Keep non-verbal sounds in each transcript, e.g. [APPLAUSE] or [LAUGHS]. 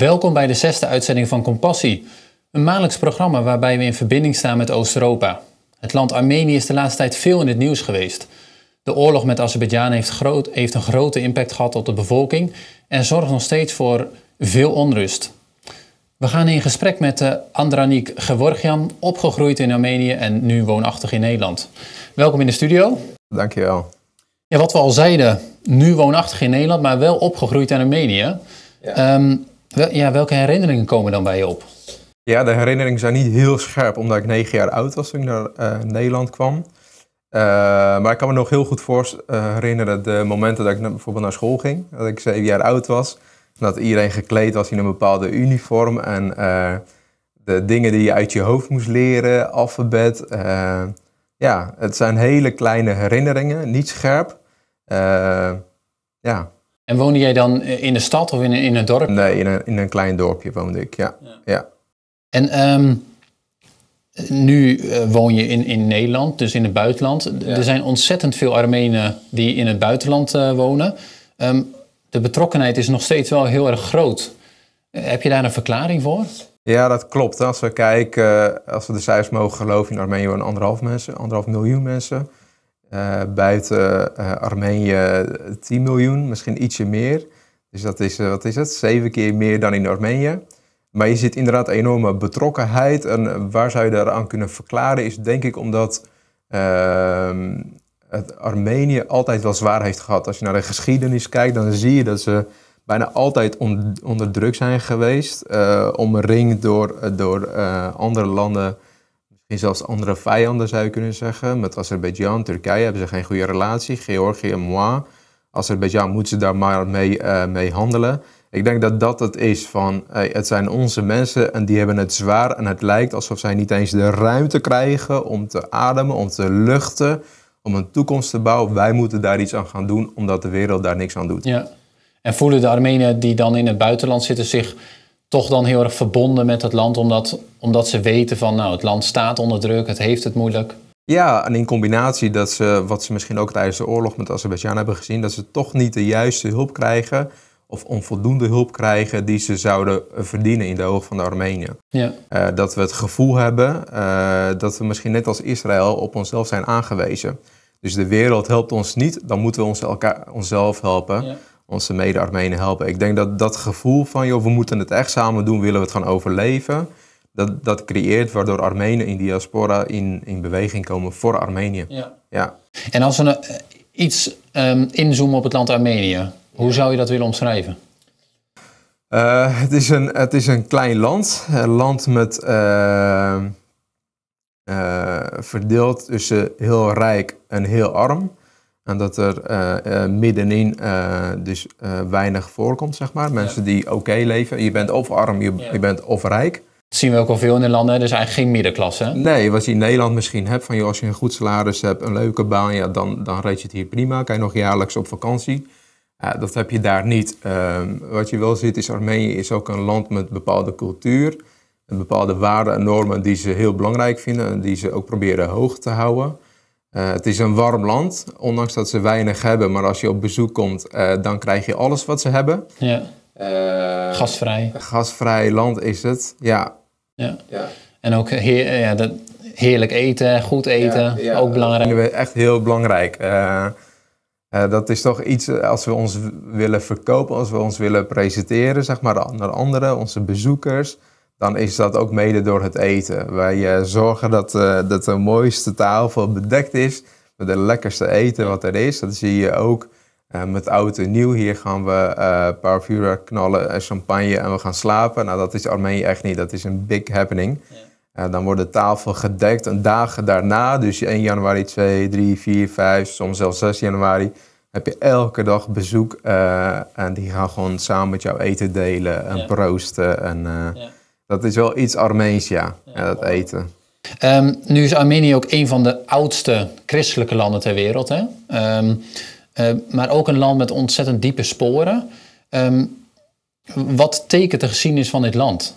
Welkom bij de zesde uitzending van Compassie, een maandelijks programma waarbij we in verbinding staan met Oost-Europa. Het land Armenië is de laatste tijd veel in het nieuws geweest. De oorlog met Azerbeidzjan heeft, heeft een grote impact gehad op de bevolking en zorgt nog steeds voor veel onrust. We gaan in gesprek met eh, Andranik Geworgian, opgegroeid in Armenië en nu woonachtig in Nederland. Welkom in de studio. Dankjewel. Ja, wat we al zeiden, nu woonachtig in Nederland, maar wel opgegroeid in Armenië. Ehm, ja, welke herinneringen komen dan bij je op? Ja, de herinneringen zijn niet heel scherp, omdat ik negen jaar oud was toen ik naar eh, Nederland kwam. Eh, maar ik kan me nog heel goed voor, eh, herinneren de momenten dat ik bijvoorbeeld naar school ging. Dat ik zeven jaar oud was. dat iedereen gekleed was in een bepaalde uniform. En de dingen die je uit je hoofd moest leren, alfabet. ja, het zijn hele kleine herinneringen, niet scherp. ja, en woonde jij dan eh, in de stad of in, in een dorp? Nee, in een, in een klein dorpje woonde ik, ja. ja. En ehm, nu eh, woon je in, in Nederland, dus in het buitenland. Er zijn ontzettend veel Armenen die in het buitenland eh, wonen. Ehm, de betrokkenheid is nog steeds wel heel erg groot. heb je daar een verklaring voor? Ja, dat klopt. Als we kijken, als we de cijfers mogen geloven, in Armenië wonen anderhalf, mensen, anderhalf miljoen mensen. Eh, buiten eh, Armenië 10 miljoen, misschien ietsje meer. Dus dat is, eh, wat is het, zeven keer meer dan in Armenië. Maar je ziet inderdaad enorme betrokkenheid. En waar zou je daaraan kunnen verklaren, is denk ik omdat ehm, het Armenië altijd wel zwaar heeft gehad. Als je naar de geschiedenis kijkt, dan zie je dat ze bijna altijd onder druk zijn geweest. omringd door, door andere landen Misschien zelfs andere vijanden zou je kunnen zeggen. Met Azerbeidzjan, Turkije hebben ze geen goede relatie. Georgië, moi. Azerbeidzjan moeten ze daar maar mee, uh, mee handelen. Ik denk dat dat het is van hey, het zijn onze mensen en die hebben het zwaar. En het lijkt alsof zij niet eens de ruimte krijgen om te ademen, om te luchten, om een toekomst te bouwen. Wij moeten daar iets aan gaan doen, omdat de wereld daar niks aan doet. Ja. En voelen de Armenen die dan in het buitenland zitten zich toch dan heel erg verbonden met het land, omdat, omdat ze weten van nou, het land staat onder druk, het heeft het moeilijk. Ja, en in combinatie dat ze, wat ze misschien ook tijdens de oorlog met Azerbeidzjan hebben gezien, dat ze toch niet de juiste hulp krijgen of onvoldoende hulp krijgen die ze zouden verdienen in de ogen van de Armenië. Ja. Eh, dat we het gevoel hebben eh, dat we misschien net als Israël op onszelf zijn aangewezen. Dus de wereld helpt ons niet, dan moeten we ons elkaar, onszelf helpen onze mede-Armenen helpen. Ik denk dat dat gevoel van, joh, we moeten het echt samen doen, willen we het gaan overleven, dat, dat creëert waardoor Armenen in diaspora in, in beweging komen voor Armenië. Ja. ja. En als we nou, eh, iets ehm, inzoomen op het land Armenië, hoe zou je dat willen omschrijven? Eh, het, is een, het is een klein land. Een land met uh, verdeeld tussen heel rijk en heel arm dat er eh, eh, middenin eh, dus weinig voorkomt, zeg maar. Mensen die oké leven. Je bent of arm, je, bent of rijk. Dat zien we ook al veel in de landen. Dus eigenlijk geen middenklasse. Nee, wat je in Nederland misschien hebt. Van, joh, als je een goed salaris hebt, een leuke baan, ja, dan, dan reed je het hier prima. Kan je nog jaarlijks op vakantie. dat heb je daar niet. Ehm, wat je wel ziet is Armenië is ook een land met bepaalde cultuur. een bepaalde waarden en normen die ze heel belangrijk vinden en die ze ook proberen hoog te houden. Eh, het is een warm land, ondanks dat ze weinig hebben. Maar als je op bezoek komt, eh, dan krijg je alles wat ze hebben. Ja. Eh, gasvrij. Gasvrij land is het, ja. Ja. En ook ja, dat, heerlijk eten, goed eten, ook belangrijk. Dat echt heel belangrijk. dat is toch iets als we ons willen verkopen, als we ons willen presenteren, zeg maar, naar anderen, onze bezoekers dan is dat ook mede door het eten. Wij eh, zorgen dat, eh, dat de mooiste tafel bedekt is met het lekkerste eten wat er is. Dat zie je ook eh, met oud en nieuw. Hier gaan we uh, parfura knallen, champagne en we gaan slapen. Nou, dat is Armenië echt niet. Dat is een big happening. Ja. dan wordt de tafel gedekt en dagen daarna, dus 1 januari, 2, 3, 4, 5, soms zelfs 6 januari, heb je elke dag bezoek. en die gaan gewoon samen met jou eten delen en ja. proosten. En, ja. Dat is wel iets Armeens, ja, dat eten. Ehm, nu is Armenië ook een van de oudste christelijke landen ter wereld. Hè? Ehm, eh, maar ook een land met ontzettend diepe sporen. Um, wat tekent de geschiedenis van dit land?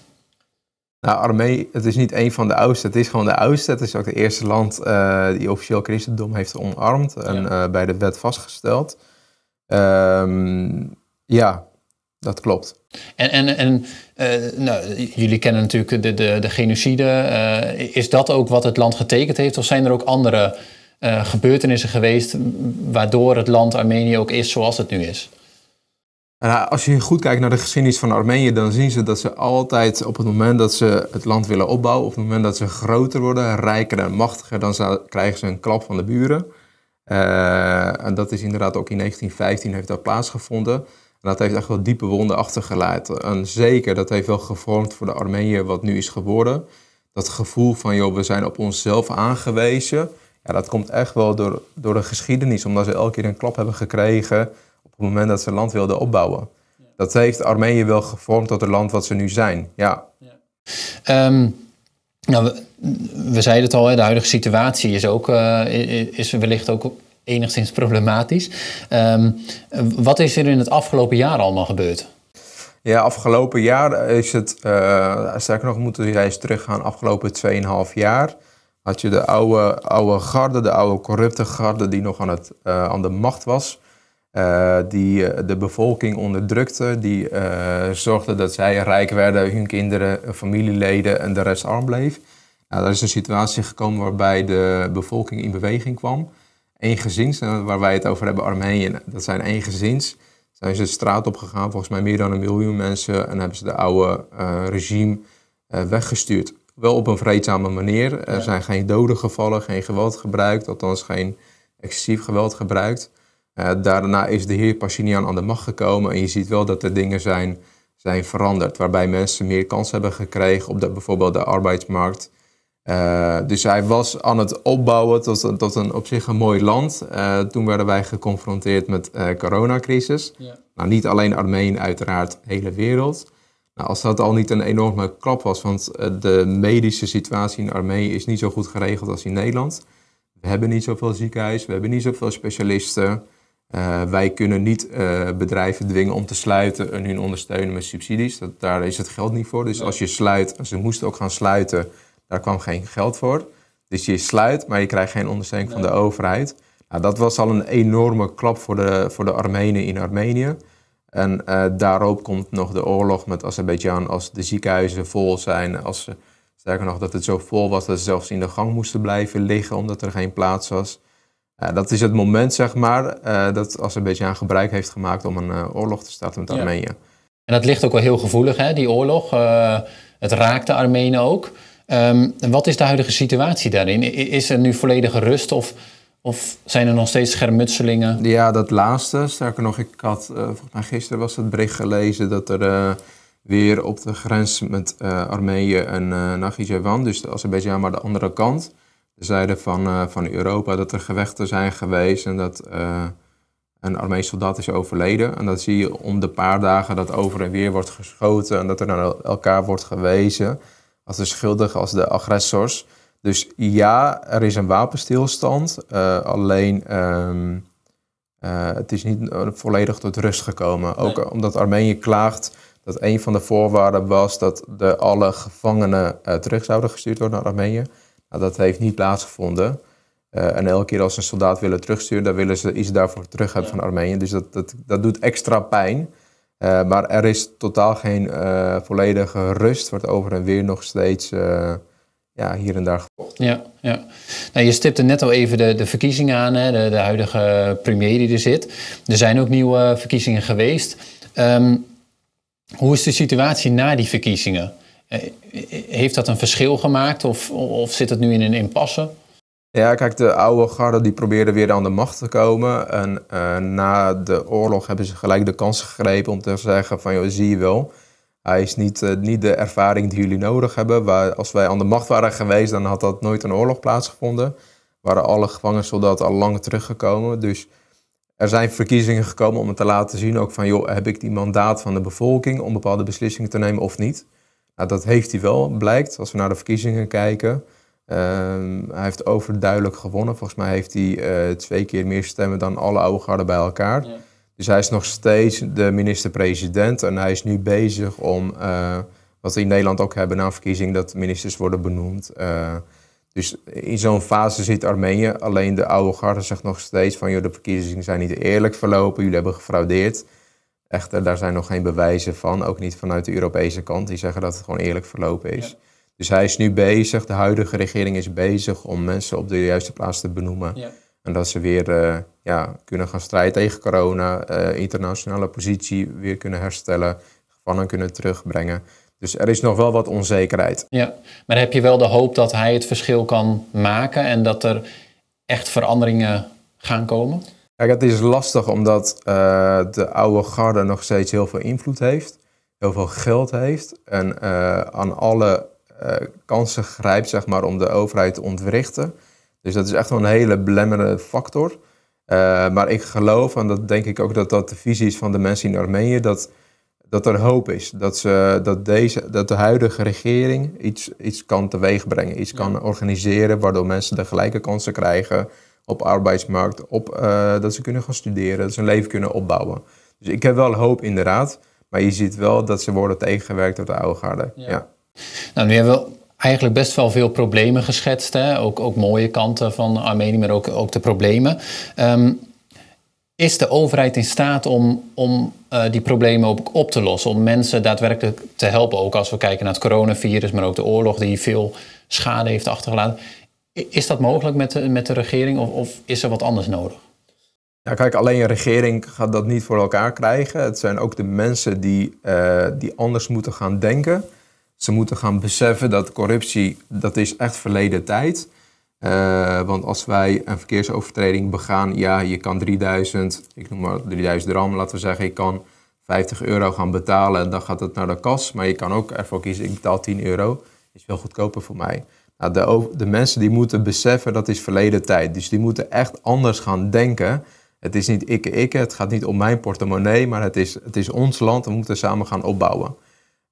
Nou, Armenië, het is niet een van de oudste. Het is gewoon de oudste. Het is ook het eerste land uh, die officieel christendom heeft omarmd en eh, bij de wet vastgesteld. ja, dat klopt. En, en, en eh, nou, jullie kennen natuurlijk de, de, de genocide. Eh, is dat ook wat het land getekend heeft? Of zijn er ook andere eh, gebeurtenissen geweest waardoor het land Armenië ook is zoals het nu is? Nou, als je goed kijkt naar de geschiedenis van Armenië, dan zien ze dat ze altijd op het moment dat ze het land willen opbouwen, op het moment dat ze groter worden, rijker en machtiger, dan krijgen ze een klap van de buren. en dat is inderdaad ook in 1915 heeft dat plaatsgevonden. En dat heeft echt wel diepe wonden achtergelaten. En zeker, dat heeft wel gevormd voor de Armenië wat nu is geworden. Dat gevoel van, joh, we zijn op onszelf aangewezen. Ja, dat komt echt wel door, door de geschiedenis, omdat ze elke keer een klap hebben gekregen op het moment dat ze land wilden opbouwen. Dat heeft Armenië wel gevormd tot het land wat ze nu zijn. Ja. ja. Ehm, nou, we, zeiden het al, hè, de huidige situatie is, ook, uh, is wellicht ook enigszins problematisch. Ehm, wat is er in het afgelopen jaar allemaal gebeurd? Ja, afgelopen jaar is het, eh, sterker nog, moeten we eens teruggaan. Afgelopen 2,5 jaar had je de oude, oude garde, de oude corrupte garde die nog aan, het, eh, aan de macht was. Eh, die de bevolking onderdrukte, die zorgde dat zij rijk werden, hun kinderen, familieleden en de rest arm bleef. Er nou, daar is een situatie gekomen waarbij de bevolking in beweging kwam één gezins, eh, waar wij het over hebben, Armenië, dat zijn één gezins. Zijn ze de straat op gegaan, volgens mij meer dan een miljoen mensen, en hebben ze de oude eh, regime eh, weggestuurd. Wel op een vreedzame manier. Er zijn geen doden gevallen, geen geweld gebruikt, althans geen excessief geweld gebruikt. daarna is de heer Pashinyan aan de macht gekomen en je ziet wel dat er dingen zijn, zijn veranderd, waarbij mensen meer kans hebben gekregen op bijvoorbeeld de arbeidsmarkt eh, dus hij was aan het opbouwen tot, tot een op zich een mooi land. Eh, toen werden wij geconfronteerd met de eh, coronacrisis. Ja. Nou, niet alleen Armeen uiteraard de hele wereld. Nou, als dat al niet een enorme klap was, want de medische situatie in Armeen is niet zo goed geregeld als in Nederland. We hebben niet zoveel ziekenhuizen, we hebben niet zoveel specialisten. wij kunnen niet bedrijven dwingen om te sluiten en hun ondersteunen met subsidies. Dat, daar is het geld niet voor. Dus als je sluit, ze moesten ook gaan sluiten, daar kwam geen geld voor. Dus je sluit, maar je krijgt geen ondersteuning van de overheid. Nou, dat was al een enorme klap voor de, voor de Armenen in Armenië. En eh, daarop komt nog de oorlog met Azerbeidzjan. Als de ziekenhuizen vol zijn, als ze, sterker nog dat het zo vol was dat ze zelfs in de gang moesten blijven liggen omdat er geen plaats was. Eh, dat is het moment, zeg maar, uh, dat Azerbeidzjan gebruik heeft gemaakt om een oorlog te starten met Armenië. En dat ligt ook wel heel gevoelig, hè, die oorlog. het raakte Armenen ook. Ehm, wat is de huidige situatie daarin? Is er nu volledige rust of, of zijn er nog steeds schermutselingen? Ja, dat laatste. Sterker nog, ik had uh, volgens mij gisteren was het bericht gelezen dat er eh, weer op de grens met uh, Armenië en uh, Nagijewan, dus Azerbeidzjan, maar de andere kant, de zijde van, van Europa, dat er gevechten zijn geweest en dat een Armees soldaat is overleden. En dat zie je om de paar dagen dat over en weer wordt geschoten en dat er naar elkaar wordt gewezen als de schuldige, als de agressors. Dus ja, er is een wapenstilstand, eh, alleen ehm, eh, het is niet eh, volledig tot rust gekomen. Ook omdat Armenië klaagt dat een van de voorwaarden was dat de alle gevangenen terug zouden gestuurd worden naar Armenië. Nou, dat heeft niet plaatsgevonden. en elke keer als ze een soldaat willen terugsturen, dan willen ze iets daarvoor terug hebben van Armenië. Dus dat, dat, dat doet extra pijn. Eh, maar er is totaal geen eh, volledige rust, wordt over en weer nog steeds eh, ja, hier en daar gevolgd. Ja, ja. Nou, je stipte net al even de, de verkiezingen aan, hè, de, de, huidige premier die er zit. Er zijn ook nieuwe verkiezingen geweest. Ehm, hoe is de situatie na die verkiezingen? heeft dat een verschil gemaakt of, of zit het nu in een impasse? Ja, kijk, de oude garde die probeerde weer aan de macht te komen. En eh, na de oorlog hebben ze gelijk de kans gegrepen om te zeggen van, joh, zie je wel, hij is niet, eh, niet de ervaring die jullie nodig hebben. Waar, als wij aan de macht waren geweest, dan had dat nooit een oorlog plaatsgevonden. Waren alle gevangen soldaten al lang teruggekomen. Dus er zijn verkiezingen gekomen om het te laten zien ook van, joh, heb ik die mandaat van de bevolking om bepaalde beslissingen te nemen of niet? Nou, dat heeft hij wel, blijkt, als we naar de verkiezingen kijken. Ehm, hij heeft overduidelijk gewonnen. Volgens mij heeft hij eh, twee keer meer stemmen dan alle oude garden bij elkaar. Dus hij is nog steeds de minister-president en hij is nu bezig om, eh, wat we in Nederland ook hebben na verkiezing, dat ministers worden benoemd. Eh, dus in zo'n fase zit Armenië. Alleen de oude garde zegt nog steeds van, joh, de verkiezingen zijn niet eerlijk verlopen, jullie hebben gefraudeerd. Echter, daar zijn nog geen bewijzen van, ook niet vanuit de Europese kant. Die zeggen dat het gewoon eerlijk verlopen is. Dus hij is nu bezig, de huidige regering is bezig om mensen op de juiste plaats te benoemen. Ja. En dat ze weer eh, ja, kunnen gaan strijden tegen corona, eh, internationale positie weer kunnen herstellen, gevangen kunnen terugbrengen. Dus er is nog wel wat onzekerheid. Ja, maar heb je wel de hoop dat hij het verschil kan maken en dat er echt veranderingen gaan komen? Kijk, het is lastig omdat eh, de oude garde nog steeds heel veel invloed heeft, heel veel geld heeft en aan alle eh, kansen grijpt zeg maar, om de overheid te ontwrichten. Dus dat is echt wel een hele belemmerende factor. Eh, maar ik geloof, en dat denk ik ook dat dat de visie is van de mensen in Armenië, dat, dat er hoop is. Dat, ze, dat, deze, dat de huidige regering iets, iets kan brengen, iets kan organiseren, waardoor mensen de gelijke kansen krijgen op arbeidsmarkt, op, eh, dat ze kunnen gaan studeren, dat ze hun leven kunnen opbouwen. Dus ik heb wel hoop inderdaad, maar je ziet wel dat ze worden tegengewerkt door de oude garde. ja. Nou, nu hebben we eigenlijk best wel veel problemen geschetst. Hè? Ook, ook mooie kanten van Armenië, maar ook, ook de problemen. Ehm, is de overheid in staat om, om eh, die problemen ook op te lossen? Om mensen daadwerkelijk te helpen? Ook als we kijken naar het coronavirus, maar ook de oorlog die veel schade heeft achtergelaten. Is dat mogelijk met de, met de regering of, of is er wat anders nodig? kijk, alleen een regering gaat dat niet voor elkaar krijgen. Het zijn ook de mensen die, eh, die anders moeten gaan denken. Ze moeten gaan beseffen dat corruptie, dat is echt verleden tijd. Eh, want als wij een verkeersovertreding begaan, ja, je kan 3000, ik noem maar 3000 ram, laten we zeggen, je kan 50 euro gaan betalen en dan gaat het naar de kas. Maar je kan ook ervoor kiezen, ik betaal 10 euro, is veel goedkoper voor mij. Nou, de, de mensen die moeten beseffen, dat is verleden tijd. Dus die moeten echt anders gaan denken. Het is niet ik- ik, het gaat niet om mijn portemonnee, maar het is, het is ons land we moeten samen gaan opbouwen.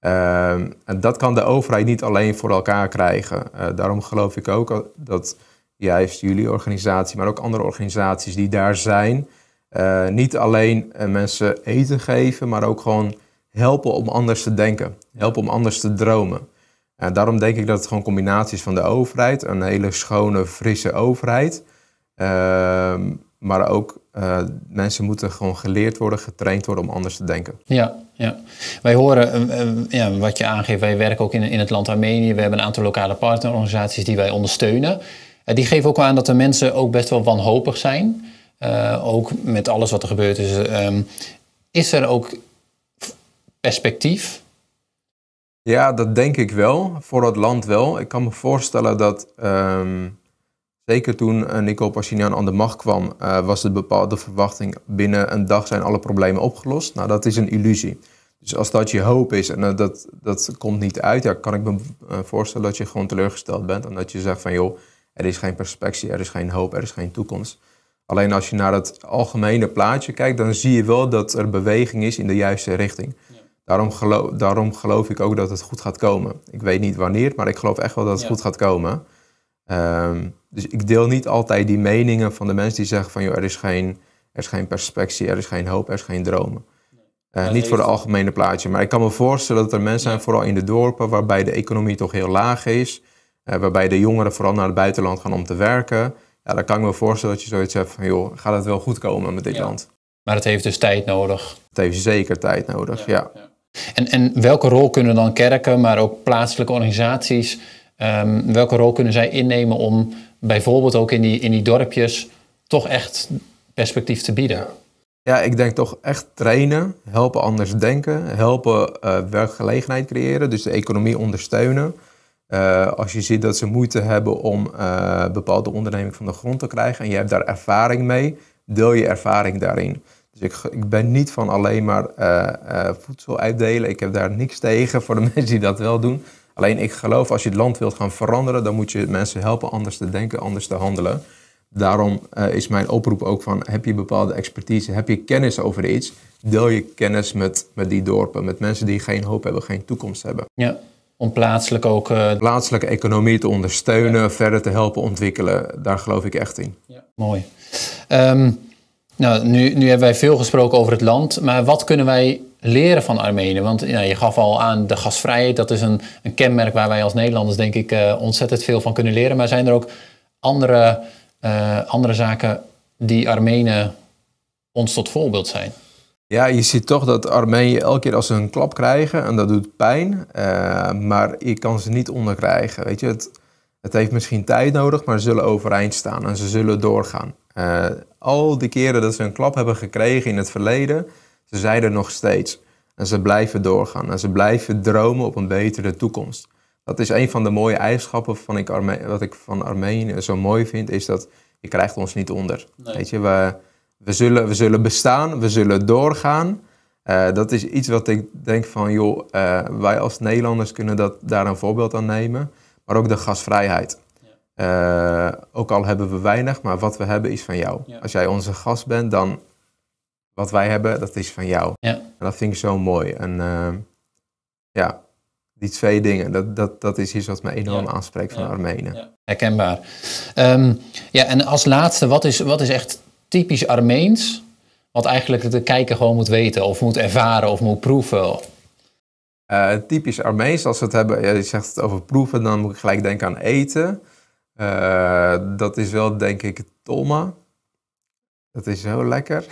Ehm, en dat kan de overheid niet alleen voor elkaar krijgen. Eh, daarom geloof ik ook dat juist jullie organisatie, maar ook andere organisaties die daar zijn, eh, niet alleen eh, mensen eten geven, maar ook gewoon helpen om anders te denken, helpen om anders te dromen. En daarom denk ik dat het gewoon combinaties van de overheid, een hele schone, frisse overheid, ehm, maar ook mensen moeten gewoon geleerd worden, getraind worden om anders te denken. Ja, ja, wij horen eh, eh, ja, wat je aangeeft, wij werken ook in, in het land Armenië. We hebben een aantal lokale partnerorganisaties die wij ondersteunen. Eh, die geven ook aan dat de mensen ook best wel wanhopig zijn. ook met alles wat er gebeurd is. Ehm, is er ook perspectief? Ja, dat denk ik wel. Voor dat land wel. Ik kan me voorstellen dat. Ehm, zeker toen Nico Pashinyan aan de macht kwam, was de bepaalde verwachting binnen een dag zijn alle problemen opgelost. Nou, dat is een illusie. Dus als dat je hoop is en dat, dat komt niet uit, ja, kan ik me eh, voorstellen dat je gewoon teleurgesteld bent. omdat je zegt van joh, er is geen perspectie, er is geen hoop, er is geen toekomst. Alleen als je naar het algemene plaatje kijkt, dan zie je wel dat er beweging is in de juiste richting. Daarom, geloof, daarom geloof ik ook dat het goed gaat komen. Ik weet niet wanneer, maar ik geloof echt wel dat het goed gaat komen. Ehm, dus ik deel niet altijd die meningen van de mensen die zeggen van joh, er is geen, er is geen perspectie, er is geen hoop, er is geen dromen. Eh, niet voor het algemene plaatje, maar ik kan me voorstellen dat er mensen zijn, vooral in de dorpen, waarbij de economie toch heel laag is. Eh, waarbij de jongeren vooral naar het buitenland gaan om te werken. Ja, dan kan ik me voorstellen dat je zoiets hebt van, joh, gaat het wel goed komen met dit land? Maar het heeft dus tijd nodig. Het heeft zeker tijd nodig, ja. En, en welke rol kunnen dan kerken, maar ook plaatselijke organisaties, ehm, welke rol kunnen zij innemen om bijvoorbeeld ook in die, in die dorpjes toch echt perspectief te bieden? Ja, ik denk toch echt trainen, helpen anders denken, helpen eh, werkgelegenheid creëren, dus de economie ondersteunen. Eh, als je ziet dat ze moeite hebben om eh, bepaalde onderneming van de grond te krijgen en je hebt daar ervaring mee, deel je ervaring daarin. Dus ik, ik ben niet van alleen maar voedsel uitdelen. Ik heb daar niks tegen voor de [LAUGHS] mensen die dat wel doen. Alleen ik geloof als je het land wilt gaan veranderen, dan moet je mensen helpen anders te denken, anders te handelen. Daarom eh, is mijn oproep ook van, heb je bepaalde expertise, heb je kennis over iets, deel je kennis met, met die dorpen, met mensen die geen hoop hebben, geen toekomst hebben. Ja, om plaatselijk ook... Eh, Plaatselijke economie te ondersteunen, verder te helpen ontwikkelen, daar geloof ik echt in. Ja, mooi. Ehm, nou, nu, nu hebben wij veel gesproken over het land, maar wat kunnen wij leren van Armenië? Want nou, je gaf al aan de gasvrijheid, dat is een, een kenmerk waar wij als Nederlanders denk ik eh, ontzettend veel van kunnen leren. Maar zijn er ook andere eh, andere zaken die Armenen ons tot voorbeeld zijn. Ja, je ziet toch dat Armenië elke keer als ze een klap krijgen, en dat doet pijn, eh, maar je kan ze niet onderkrijgen. Weet je, het, het, heeft misschien tijd nodig, maar ze zullen overeind staan en ze zullen doorgaan. Eh, al die keren dat ze een klap hebben gekregen in het verleden, ze zijn er nog steeds. En ze blijven doorgaan en ze blijven dromen op een betere toekomst dat is een van de mooie eigenschappen van ik wat ik van Armenië zo mooi vind, is dat je krijgt ons niet onder. Weet je, we, we, zullen, we zullen bestaan, we zullen doorgaan. Eh, dat is iets wat ik denk van, joh, eh, wij als Nederlanders kunnen dat, daar een voorbeeld aan nemen. Maar ook de gasvrijheid. Ja. Eh, ook al hebben we weinig, maar wat we hebben is van jou. Als jij onze gast bent, dan wat wij hebben, dat is van jou. Ja. En dat vind ik zo mooi. En ja, die twee dingen, dat, dat, dat is iets wat me enorm aanspreekt van ja. Armenen. Herkenbaar. Ehm, ja, en als laatste, wat is, wat is echt typisch Armeens? Wat eigenlijk de kijker gewoon moet weten, of moet ervaren, of moet proeven? Eh, typisch Armeens, als we het hebben, je zegt het over proeven, dan moet ik gelijk denken aan eten. Eh, dat is wel, denk ik, toma Dat is zo lekker.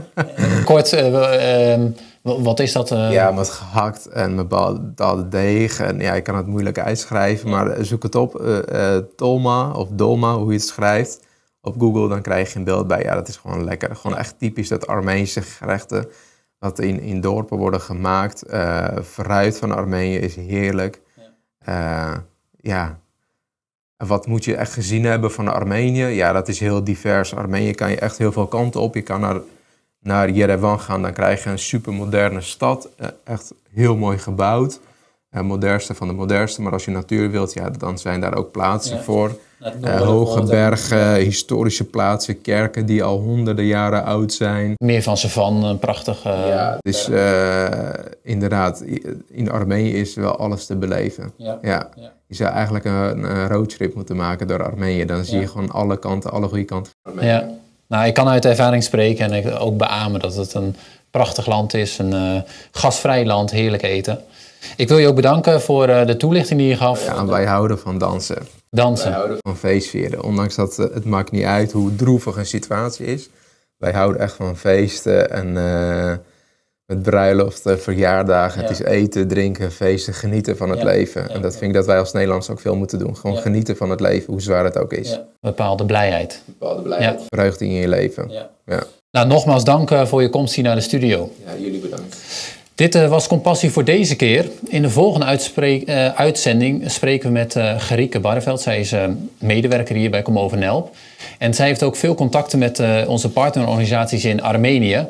[LAUGHS] Kort, eh, ehm, wat is dat? Eh? Ja, met gehakt en met bepaalde deeg. En ja, ik kan het moeilijk uitschrijven, maar eh, zoek het op. Uh, Tolma of Doma, hoe je het schrijft, op Google, dan krijg je een beeld bij. Ja, dat is gewoon lekker. Gewoon echt typisch dat Armeense gerechten wat in, in dorpen worden gemaakt. fruit van Armenië is heerlijk. ja, ja. Wat moet je echt gezien hebben van Armenië? Ja, dat is heel divers. Armenië kan je echt heel veel kanten op. Je kan naar naar Yerevan gaan, dan krijg je een supermoderne stad. Eh, echt heel mooi gebouwd. Eh, modernste van de modernste. Maar als je natuur wilt, ja, dan zijn daar ook plaatsen voor. Eh, hoge bergen, historische plaatsen, kerken die al honderden jaren oud zijn. Meer van savan, prachtig. Ja, dus inderdaad, in Armenië is wel alles te beleven. Ja. ja. Je zou eigenlijk een, roadtrip moeten maken door Armenië. Dan zie je gewoon alle kanten, alle goede kanten Ja. Nou, ik kan uit ervaring spreken en ik ook beamen dat het een prachtig land is. Een uh, gasvrij land, heerlijk eten. Ik wil je ook bedanken voor eh, de toelichting die je gaf. Ja, wij houden van dansen. Dansen. Wij houden van feestvieren. Ondanks dat eh, het maakt niet uit hoe droevig een situatie is. Wij houden echt van feesten en met bruiloften, verjaardagen. Het is eten, drinken, feesten, genieten van het leven. En dat vind ik dat wij als Nederlanders ook veel moeten doen. Gewoon genieten van het leven, hoe zwaar het ook is. Bepaalde blijheid. Bepaalde blijheid. Vreugde in je leven. Ja. Nou, nogmaals dank eh, voor je komst hier naar de studio. Ja, jullie bedankt. Dit eh, was Compassie voor deze keer. In de volgende eh, uitzending spreken we met Gerike Barreveld. Zij is medewerker hier bij Over Help, En zij heeft ook veel contacten met onze partnerorganisaties in Armenië.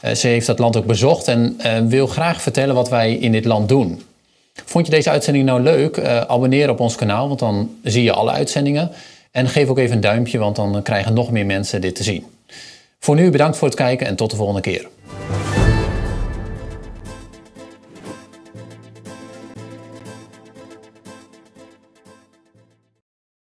Eh, ze heeft dat land ook bezocht en eh, wil graag vertellen wat wij in dit land doen. Vond je deze uitzending nou leuk? Eh, abonneer op ons kanaal, want dan zie je alle uitzendingen. En geef ook even een duimpje, want dan krijgen nog meer mensen dit te zien. Voor nu bedankt voor het kijken en tot de volgende keer.